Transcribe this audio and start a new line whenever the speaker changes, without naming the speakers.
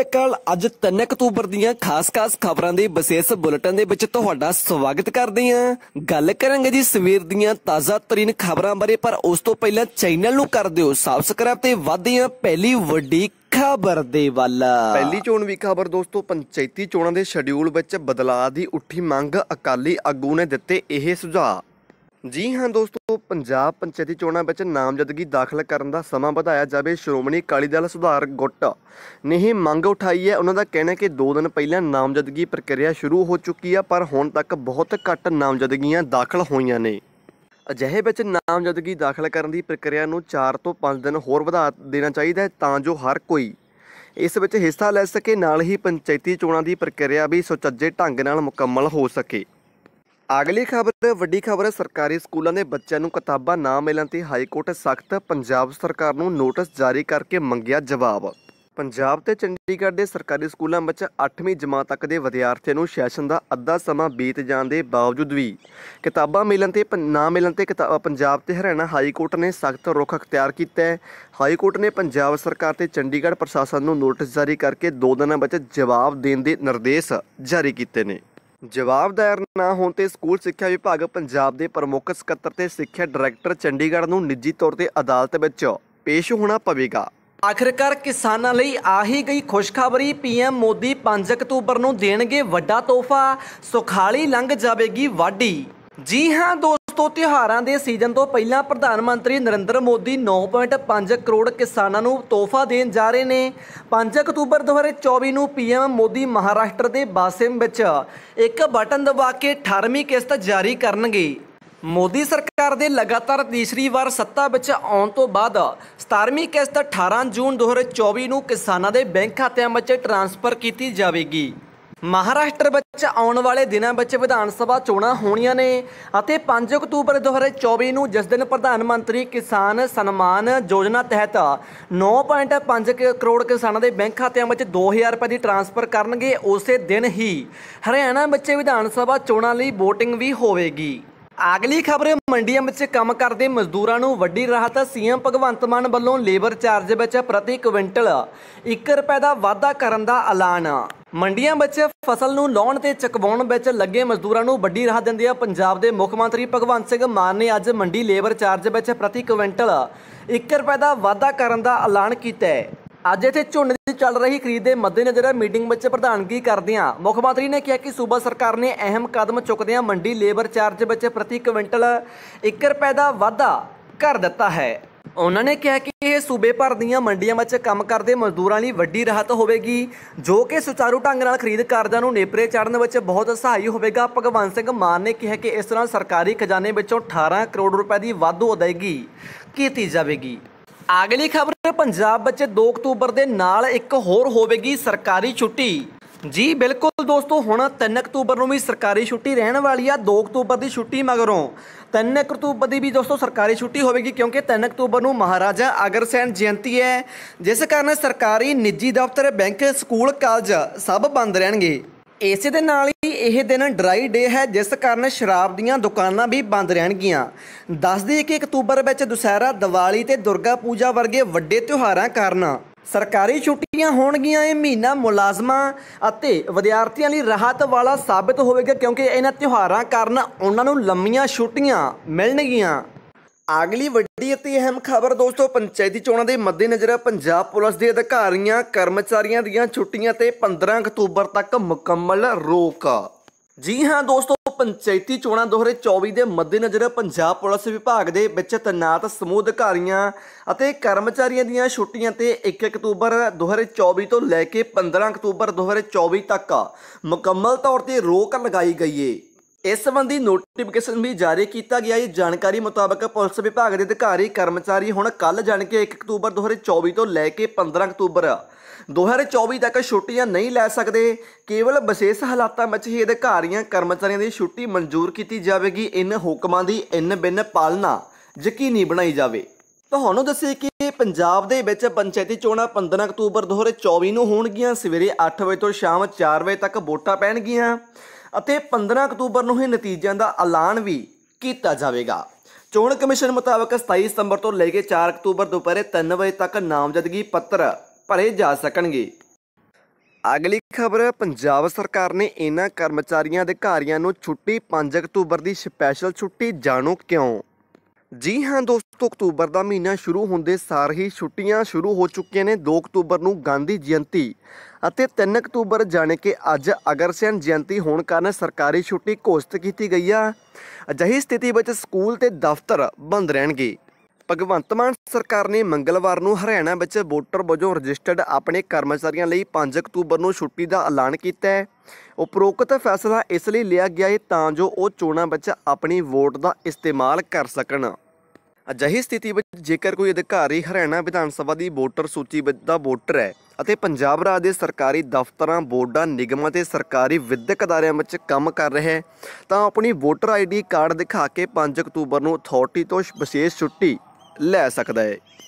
ਅਕਾਲ ਅੱਜ 3 ਅਕਤੂਬਰ ਦੀਆਂ ਖਾਸ-ਖਾਸ ਖਬਰਾਂ ਦੇ ਵਿਸ਼ੇਸ਼ ਬੁਲੇਟਿਨ ਦੇ ਵਿੱਚ ਤੁਹਾਡਾ ਸਵਾਗਤ ਕਰਦੇ ਹਾਂ ਗੱਲ ਕਰਾਂਗੇ ਜੀ ਸਵੇਰ ਦੀਆਂ ਤਾਜ਼ਾ-ਤਰੀਨ ਖਬਰਾਂ ਬਾਰੇ ਪਰ ਉਸ ਤੋਂ ਪਹਿਲਾਂ ਚੈਨਲ ਨੂੰ ਕਰ ਦਿਓ ਸਬਸਕ੍ਰਾਈਬ ਤੇ ਵਧਦੇ ਹਾਂ ਪਹਿਲੀ ਵੱਡੀ ਖਬਰ ਦੇ ਵੱਲ ਪਹਿਲੀ ਚੋਣ ਵੀ ਖਬਰ ਦੋਸਤੋ ਪੰਚਾਇਤੀ ਚੋਣਾਂ ਦੇ ਸ਼ਡਿਊਲ ਵਿੱਚ ਬਦਲਾਅ ਦੀ ਉੱਠੀ ਮੰਗ ਅਕਾਲੀ ਆਗੂ ਨੇ ਦਿੱਤੇ ਇਹ ਸੁਝਾਅ ਜੀ ਹਾਂ ਦੋਸਤੋ ਪੰਜਾਬ ਪੰਚਾਇਤੀ ਚੋਣਾਂ ਵਿੱਚ ਨਾਮਜ਼ਦਗੀ ਦਾਖਲ ਕਰਨ ਦਾ ਸਮਾਂ ਵਧਾਇਆ ਜਾਵੇ ਸ਼੍ਰੋਮਣੀ ਅਕਾਲੀ ਦਲ ਸੁਧਾਰ ਗੁੱਟ ਨੇ ਹੀ ਮੰਗ ਉਠਾਈ ਹੈ ਉਹਨਾਂ ਦਾ ਕਹਿਣਾ ਹੈ ਕਿ 2 ਦਿਨ ਪਹਿਲਾਂ ਨਾਮਜ਼ਦਗੀ ਪ੍ਰਕਿਰਿਆ ਸ਼ੁਰੂ ਹੋ ਚੁੱਕੀ ਆ ਪਰ ਹੁਣ ਤੱਕ ਬਹੁਤ ਘੱਟ ਨਾਮਜ਼ਦਗੀਆਂ ਦਾਖਲ ਹੋਈਆਂ ਨੇ ਅਜਿਹੇ ਵਿੱਚ ਨਾਮਜ਼ਦਗੀ ਦਾਖਲ ਕਰਨ ਦੀ ਪ੍ਰਕਿਰਿਆ ਨੂੰ 4 ਤੋਂ 5 ਦਿਨ ਹੋਰ ਵਧਾ ਦੇਣਾ ਚਾਹੀਦਾ ਹੈ ਤਾਂ ਜੋ ਹਰ ਕੋਈ ਇਸ ਵਿੱਚ ਹਿੱਸਾ ਲੈ ਸਕੇ ਨਾਲ ਹੀ ਪੰਚਾਇਤੀ ਚੋਣਾਂ ਦੀ ਪ੍ਰਕਿਰਿਆ ਵੀ ਸੁਚੱਜੇ ਢੰਗ ਨਾਲ ਮੁਕੰਮਲ ਹੋ ਸਕੇ ਅਗਲੀ ਖਬਰ ਵੱਡੀ ਖਬਰ ਸਰਕਾਰੀ ਸਕੂਲਾਂ ਦੇ ਬੱਚਿਆਂ ਨੂੰ ਕਿਤਾਬਾਂ ਨਾ ਮਿਲਣ ਤੇ ਹਾਈ ਕੋਰਟ ਸਖਤ ਪੰਜਾਬ ਸਰਕਾਰ ਨੂੰ ਨੋਟਿਸ ਜਾਰੀ ਕਰਕੇ ਮੰਗਿਆ ਜਵਾਬ ਪੰਜਾਬ ਤੇ ਚੰਡੀਗੜ੍ਹ ਦੇ ਸਰਕਾਰੀ ਸਕੂਲਾਂ ਵਿੱਚ 8ਵੀਂ ਜਮਾਤ ਤੱਕ ਦੇ ਵਿਦਿਆਰਥੀਆਂ ਨੂੰ ਸੈਸ਼ਨ ਦਾ ਅੱਧਾ ਸਮਾਂ ਬੀਤ ਜਾਣ ਦੇ ਬਾਵਜੂਦ ਵੀ ਕਿਤਾਬਾਂ ਮਿਲਣ ਤੇ ਨਾ ਮਿਲਣ ਤੇ ਪੰਜਾਬ ਤੇ ਹਰਿਆਣਾ ਹਾਈ ਕੋਰਟ ਨੇ ਸਖਤ ਰੁਖ ਅਖਤਿਆਰ ਕੀਤਾ ਹੈ ਹਾਈ ਕੋਰਟ ਨੇ ਪੰਜਾਬ ਸਰਕਾਰ ਤੇ ਚੰਡੀਗੜ੍ਹ ਪ੍ਰਸ਼ਾਸਨ ਨੂੰ ਨੋਟਿਸ ਜਾਰੀ ਕਰਕੇ 2 ਦਿਨਾਂ ਵਿੱਚ ਜਵਾਬ ਦੇਣ ਦੇ ਨਿਰਦੇਸ਼ ਜਾਰੀ ਕੀਤੇ ਨੇ ਜਵਾਬ ਦਾਇਰ ਨਾ ਹੋਣ ਤੇ ਸਕੂਲ ਸਿੱਖਿਆ ਵਿਭਾਗ ਪੰਜਾਬ ਦੇ ਪ੍ਰਮੁੱਖ ਸਕੱਤਰ ਤੇ ਸਿੱਖਿਆ ਡਾਇਰੈਕਟਰ ਚੰਡੀਗੜ੍ਹ ਨੂੰ ਨਿੱਜੀ ਤੌਰ ਤੇ ਅਦਾਲਤ ਵਿੱਚ ਪੇਸ਼ ਹੋਣਾ ਪਵੇਗਾ ਆਖਰਕਾਰ ਕਿਸਾਨਾਂ ਲਈ ਆਹੀ ਗਈ ਖੁਸ਼ਖਬਰੀ ਪੀਐਮ ਮੋਦੀ 5 ਅਕਤੂਬਰ ਨੂੰ ਦੇਣਗੇ ਵੱਡਾ ਤੋਹਫਾ ਸੁਖਾਲੀ ਲੰਘ ਜਾਵੇਗੀ ਵਾਢੀ ਜੀ ਹਾਂ ਦੋਸਤੋ ਤਿਹਾਰਾਂ ਦੇ ਸੀਜ਼ਨ ਤੋਂ ਪਹਿਲਾਂ ਪ੍ਰਧਾਨ ਮੰਤਰੀ ਨਰਿੰਦਰ ਮੋਦੀ 9.5 ਕਰੋੜ ਕਿਸਾਨਾਂ ਨੂੰ ਤੋਹਫਾ ਦੇਣ ਜਾ ਰਹੇ ਨੇ 5 ਅਕਤੂਬਰ 2024 ਨੂੰ ਪੀਐਮ ਮੋਦੀ ਮਹਾਰਾਸ਼ਟਰ ਦੇ ਬਾਸਿਮ ਵਿੱਚ ਇੱਕ ਬਟਨ ਦਬਾ ਕੇ 18ਵੀਂ ਕਿਸ਼ਤ ਜਾਰੀ ਕਰਨਗੇ ਮੋਦੀ ਸਰਕਾਰ ਦੇ ਲਗਾਤਾਰ ਤੀਸਰੀ ਵਾਰ ਸੱਤਾ ਵਿੱਚ ਆਉਣ ਤੋਂ ਬਾਅਦ 17ਵੀਂ ਕਿਸ਼ਤ 18 ਜੂਨ 2024 ਨੂੰ ਕਿਸਾਨਾਂ ਦੇ ਬੈਂਕ ਖਾਤਿਆਂ ਵਿੱਚ ਟ੍ਰਾਂਸਫਰ ਕੀਤੀ ਜਾਵੇਗੀ ਮਹਾਰਾਸ਼ਟਰ ਚ ਆਉਣ ਵਾਲੇ ਦਿਨਾਂ ਵਿੱਚ ਵਿਧਾਨ ਸਭਾ ਚੋਣਾਂ ਹੋਣੀਆਂ ਨੇ ਅਤੇ 5 ਅਕਤੂਬਰ 2024 ਨੂੰ ਜਿਸ ਦਿਨ ਪ੍ਰਧਾਨ ਮੰਤਰੀ ਕਿਸਾਨ ਸਨਮਾਨ ਯੋਜਨਾ ਤਹਿਤ 9.5 ਕਰੋੜ ਕਿਸਾਨਾਂ ਦੇ ਬੈਂਕ ਖਾਤਿਆਂ ਵਿੱਚ 2000 ਰੁਪਏ ਦੀ ਟ੍ਰਾਂਸਫਰ ਕਰਨਗੇ ਉਸੇ ਦਿਨ ਹੀ ਹਰਿਆਣਾ ਵਿੱਚ ਵਿਧਾਨ ਸਭਾ ਚੋਣਾਂ ਲਈ VOTING ਵੀ ਹੋਵੇਗੀ ਅਗਲੀ ਖਬਰ ਮੰਡੀਆਂ ਵਿੱਚ ਕੰਮ ਕਰਦੇ ਮਜ਼ਦੂਰਾਂ ਨੂੰ ਵੱਡੀ ਰਾਹਤ ਸੀਐਮ ਭਗਵੰਤ ਮਾਨ ਵੱਲੋਂ ਲੇਬਰ ਚਾਰਜ ਵਿੱਚ ਪ੍ਰਤੀ ਕੁਇੰਟਲ 1 ਰੁਪਏ ਦਾ ਵਾਧਾ ਕਰਨ ਦਾ ਐਲਾਨ ਮੰਡੀਆਂ ਵਿੱਚ ਫਸਲ ਨੂੰ ਲਾਉਣ ਤੇ ਚਕਵਾਉਣ ਵਿੱਚ ਲੱਗੇ ਮਜ਼ਦੂਰਾਂ ਨੂੰ ਵੱਡੀ ਰਾਹਤ ਦਿੰਦੇ ਆ ਪੰਜਾਬ ਦੇ ਮੁੱਖ ਮੰਤਰੀ ਭਗਵੰਤ ਸਿੰਘ ਮਾਨ ਨੇ ਅੱਜ ਮੰਡੀ ਲੇਬਰ ਚਾਰਜ ਵਿੱਚ ਪ੍ਰਤੀ ਕੁਇੰਟਲ 1 ਰੁਪਏ ਦਾ ਵਾਧਾ ਕਰਨ ਦਾ ਐਲਾਨ ਕੀਤਾ ਹੈ ਅੱਜ ਇੱਥੇ ਝੋਨੇ ਦੀ ਚੱਲ ਰਹੀ ਖਰੀਦ ਦੇ ਮੱਦੇਨਜ਼ਰ ਮੀਟਿੰਗ ਵਿੱਚ ਪ੍ਰਧਾਨਗੀ ਕਰਦਿਆਂ ਮੁੱਖ ਮੰਤਰੀ ਨੇ ਕਿਹਾ ਕਿ ਸੂਬਾ ਸਰਕਾਰ ਨੇ ਅਹਿਮ ਕਦਮ ਚੁੱਕਦਿਆਂ ਮੰਡੀ ਲੇਬਰ ਚਾਰਜ ਵਿੱਚ ਪ੍ਰਤੀ ਕੁਇੰਟਲ 1 ਰੁਪਏ ਦਾ ਵਾਧਾ ਕਰ ਦਿੱਤਾ ਹੈ ਉਹਨਾਂ ਨੇ ਕਿਹਾ ਕਿ ਇਹ ਸੂਬੇ ਭਰ ਦੀਆਂ ਮੰਡੀਆਂ ਵਿੱਚ ਕੰਮ ਕਰਦੇ ਮਜ਼ਦੂਰਾਂ ਲਈ ਵੱਡੀ ਰਾਹਤ ਹੋਵੇਗੀ ਜੋ ਕਿ ਸੁਚਾਰੂ ਢੰਗ ਨਾਲ ਖਰੀਦ ਕਾਰਜਾਂ ਨੂੰ ਨੇਪਰੇ ਚੜਨ ਵਿੱਚ ਬਹੁਤ ਸਹਾਈ ਹੋਵੇਗਾ ਭਗਵੰਤ ਸਿੰਘ ਮਾਨ ਨੇ ਕਿਹਾ ਕਿ ਇਸ ਤਰ੍ਹਾਂ ਸਰਕਾਰੀ ਖਜ਼ਾਨੇ ਵਿੱਚੋਂ 18 ਕਰੋੜ ਰੁਪਏ ਦੀ ਵਾਧੂ ਅਦਾਇਗੀ ਕੀਤੀ ਜਾਵੇਗੀ ਅਗਲੀ ਖਬਰ ਪੰਜਾਬ ਵਿੱਚ 2 ਅਕਤੂਬਰ ਦੇ ਨਾਲ ਇੱਕ ਹੋਰ ਹੋਵੇਗੀ ਸਰਕਾਰੀ ਛੁੱਟੀ ਜੀ ਬਿਲਕੁਲ ਦੋਸਤੋ ਹੁਣ 3 ਅਕਤੂਬਰ ਨੂੰ ਵੀ ਸਰਕਾਰੀ ਛੁੱਟੀ ਰਹਿਣ ਵਾਲੀ ਆ 2 ਅਕਤੂਬਰ ਦੀ ਛੁੱਟੀ ਮਗਰੋਂ 3 ਅਕਤੂਬਰ ਦੀ ਵੀ ਦੋਸਤੋ ਸਰਕਾਰੀ ਛੁੱਟੀ ਹੋਵੇਗੀ ਕਿਉਂਕਿ 3 ਅਕਤੂਬਰ ਨੂੰ ਮਹਾਰਾਜਾ ਅਗਰਸੈਨ ਜਯੰਤੀ ਹੈ ਜਿਸ ਕਾਰਨ ਸਰਕਾਰੀ ਨਿੱਜੀ ਦਫ਼ਤਰ ਬੈਂਕ ਸਕੂਲ ਕਾਲਜ ਸਭ ਬੰਦ ਰਹਿਣਗੇ ਇਸੇ ਦੇ ਨਾਲ ਹੀ ਇਹ ਦਿਨ ਡਰਾਈ ਡੇ ਹੈ ਜਿਸ ਕਾਰਨ ਸ਼ਰਾਬ ਦੀਆਂ ਦੁਕਾਨਾਂ ਵੀ ਬੰਦ ਰਹਿਣਗੀਆਂ ਦੱਸ ਦਈਏ ਕਿ ਅਕਤੂਬਰ ਵਿੱਚ ਦੁਸਹਿਰਾ ਦੀਵਾਲੀ ਤੇ ਦੁਰਗਾ ਪੂਜਾ ਵਰਗੇ ਵੱਡੇ ਤਿਉਹਾਰਾਂ ਕਾਰਨ ਸਰਕਾਰੀ ਛੁੱਟੀਆਂ ਹੋਣਗੀਆਂ ਇਹ ਮਹੀਨਾ ਮੁਲਾਜ਼ਮਾਂ ਅਤੇ ਵਿਦਿਆਰਥੀਆਂ ਲਈ ਰਾਹਤ ਵਾਲਾ ਸਾਬਤ ਹੋਵੇਗਾ ਕਿਉਂਕਿ ਇਹਨਾਂ ਤਿਉਹਾਰਾਂ ਕਾਰਨ ਉਹਨਾਂ ਨੂੰ ਲੰਮੀਆਂ ਛੁੱਟੀਆਂ ਮਿਲਣਗੀਆਂ ਅਗਲੀ ਵੱਡੀ ਅਤੇ ਅਹਿਮ ਖਬਰ ਦੋਸਤੋ ਪੰਚਾਇਤੀ ਚੋਣਾਂ ਦੇ ਮੱਦੇਨਜ਼ਰ ਪੰਜਾਬ ਪੁਲਿਸ ਦੇ ਅਧਿਕਾਰੀਆਂ ਕਰਮਚਾਰੀਆਂ ਦੀਆਂ ਛੁੱਟੀਆਂ ਤੇ 15 ਅਕਤੂਬਰ ਤੱਕ ਮੁਕੰਮਲ ਰੋਕ ਜੀ ਹਾਂ ਦੋਸਤੋ ਪੰਚਾਇਤੀ ਚੋਣਾਂ 2024 ਦੇ ਮੱਦੇਨਜ਼ਰ ਪੰਜਾਬ ਪੁਲਿਸ ਵਿਭਾਗ ਦੇ ਵਿੱਚ ਤਨਾਤ ਸਮੂਹ ਅਧਿਕਾਰੀਆਂ ਅਤੇ ਕਰਮਚਾਰੀਆਂ ਦੀਆਂ ਛੁੱਟੀਆਂ ਤੇ 1 ਅਕਤੂਬਰ 2024 ਤੋਂ ਲੈ ਕੇ 15 ਅਕਤੂਬਰ 2024 ਤੱਕ ਮੁਕੰਮਲ ਤੌਰ ਤੇ ਰੋਕ ਲਗਾਈ ਗਈ ਹੈ ਇਸ ਸੰਬੰਧੀ ਨੋਟੀਫਿਕੇਸ਼ਨ ਵੀ ਜਾਰੀ ਕੀਤਾ ਗਿਆ ਹੈ ਜਾਣਕਾਰੀ ਮੁਤਾਬਕ ਪੁਲਿਸ ਵਿਭਾਗ ਦੇ ਅਧਿਕਾਰੀ ਕਰਮਚਾਰੀ ਹੁਣ ਕੱਲ ਜਾਣ ਕੇ 1 ਅਕਤੂਬਰ 2024 ਤੋਂ ਲੈ ਕੇ 15 ਅਕਤੂਬਰ 2024 ਤੱਕ ਛੁੱਟੀਆਂ ਨਹੀਂ ਲੈ ਸਕਦੇ ਕੇਵਲ ਵਿਸ਼ੇਸ਼ ਹਾਲਾਤਾਂ ਵਿੱਚ ਹੀ ਅਧਿਕਾਰੀਆਂ ਕਰਮਚਾਰੀਆਂ ਦੀ ਛੁੱਟੀ ਮਨਜ਼ੂਰ ਕੀਤੀ ਜਾਵੇਗੀ ਇਨ ਹੁਕਮਾਂ ਦੀ ਇਨ ਬਿਨ ਪਾਲਣਾ ਯਕੀਨੀ ਬਣਾਈ ਜਾਵੇ ਤੁਹਾਨੂੰ ਦੱਸੇ ਕਿ ਪੰਜਾਬ ਦੇ ਵਿੱਚ ਪੰਚਾਇਤੀ ਚੋਣਾਂ 15 ਅਕਤੂਬਰ 2024 ਨੂੰ ਹੋਣਗੀਆਂ ਸਵੇਰੇ 8 ਵਜੇ ਤੋਂ ਸ਼ਾਮ 4 ਵਜੇ ਤੱਕ ਵੋਟਾਂ ਪੈਣਗੀਆਂ ਅਤੇ 15 ਅਕਤੂਬਰ ਨੂੰ ਹੀ ਨਤੀਜਿਆਂ ਦਾ ਐਲਾਨ ਵੀ ਕੀਤਾ ਜਾਵੇਗਾ ਚੋਣ ਕਮਿਸ਼ਨ ਮੁਤਾਬਕ 27 ਸਤੰਬਰ ਤੋਂ ਲੈ ਕੇ 4 ਅਕਤੂਬਰ ਦੁਪਹਿਰੇ 3 ਵਜੇ ਤੱਕ ਨਾਮਜ਼ਦਗੀ ਪੱਤਰ ਭਰੇ ਜਾ ਸਕਣਗੇ ਅਗਲੀ ਖਬਰ ਪੰਜਾਬ ਸਰਕਾਰ ਨੇ ਇਹਨਾਂ ਕਰਮਚਾਰੀਆਂ ਅਧਿਕਾਰੀਆਂ ਨੂੰ ਛੁੱਟੀ 5 ਅਕਤੂਬਰ ਦੀ ਸਪੈਸ਼ਲ ਛੁੱਟੀ ਜਾਣੋ ਕਿਉਂ ਜੀ ਹਾਂ ਦੋਸਤੋ ਅਕਤੂਬਰ ਦਾ ਮਹੀਨਾ ਸ਼ੁਰੂ ਹੁੰਦੇ ਸਾਰ ਹੀ ਛੁੱਟੀਆਂ ਸ਼ੁਰੂ ਹੋ ਚੁੱਕੀਆਂ ਨੇ 2 ਅਕਤੂਬਰ ਨੂੰ ਗਾਂਧੀ ਜਯੰਤੀ ਅਤੇ 3 ਅਕਤੂਬਰ ਜਾਣੇ ਕਿ ਅੱਜ ਅਗਰਸੈਨ ਜਯੰਤੀ ਹੋਣ ਕਾਰਨ ਸਰਕਾਰੀ ਛੁੱਟੀ ਘੋਸ਼ਿਤ ਕੀਤੀ ਗਈ ਆ ਅਜਿਹੀ ਸਥਿਤੀ ਵਿੱਚ ਸਕੂਲ ਤੇ ਦਫ਼ਤਰ ਬੰਦ ਰਹਿਣਗੇ ਭਗਵੰਤ ਮਾਨ ਸਰਕਾਰ ਨੇ ਮੰਗਲਵਾਰ ਨੂੰ ਹਰਿਆਣਾ ਵਿੱਚ ਵੋਟਰ ਵਜੋਂ ਰਜਿਸਟਰਡ ਆਪਣੇ ਕਰਮਚਾਰੀਆਂ ਲਈ 5 ਅਕਤੂਬਰ ਨੂੰ ਛੁੱਟੀ ਦਾ ਐਲਾਨ ਕੀਤਾ ਹੈ ਉਪਰੋਕਤ ਫੈਸਲਾ ਇਸ ਲਈ ਲਿਆ ਗਿਆ ਹੈ ਤਾਂ ਜੋ ਉਹ ਚੋਣਾਂ ਵਿੱਚ ਆਪਣੀ ਵੋਟ ਦਾ ਇਸਤੇਮਾਲ ਕਰ ਸਕਣ ਅਜਿਹੀ ਸਥਿਤੀ ਵਿੱਚ ਜੇਕਰ ਕੋਈ ਅਧਿਕਾਰੀ ਹਰਿਆਣਾ ਵਿਧਾਨ ਸਭਾ ਦੀ ਵੋਟਰ ਸੂਚੀ ਵਿੱਚ ਦਾ ਵੋਟਰ ਹੈ ਅਤੇ ਪੰਜਾਬ ਰਾਜ ਦੇ ਸਰਕਾਰੀ ਦਫ਼ਤਰਾਂ ਬੋਰਡਾਂ ਨਿਗਮਾਂ ਤੇ ਸਰਕਾਰੀ ਵਿਦਿਅਕ ਅਦਾਰਿਆਂ ਵਿੱਚ ਕੰਮ ਕਰ ਰਿਹਾ ਹੈ ਤਾਂ ਆਪਣੀ ਵੋਟਰ ਆਈਡੀ ਕਾਰਡ ਦਿਖਾ ਕੇ 5 ਅਕਤੂਬਰ ਨੂੰ ਅਥਾਰਟੀ ਤੋਂ ਵਿਸ਼ੇਸ਼ ਛੁੱਟੀ ਲੈ ਸਕਦਾ ਹੈ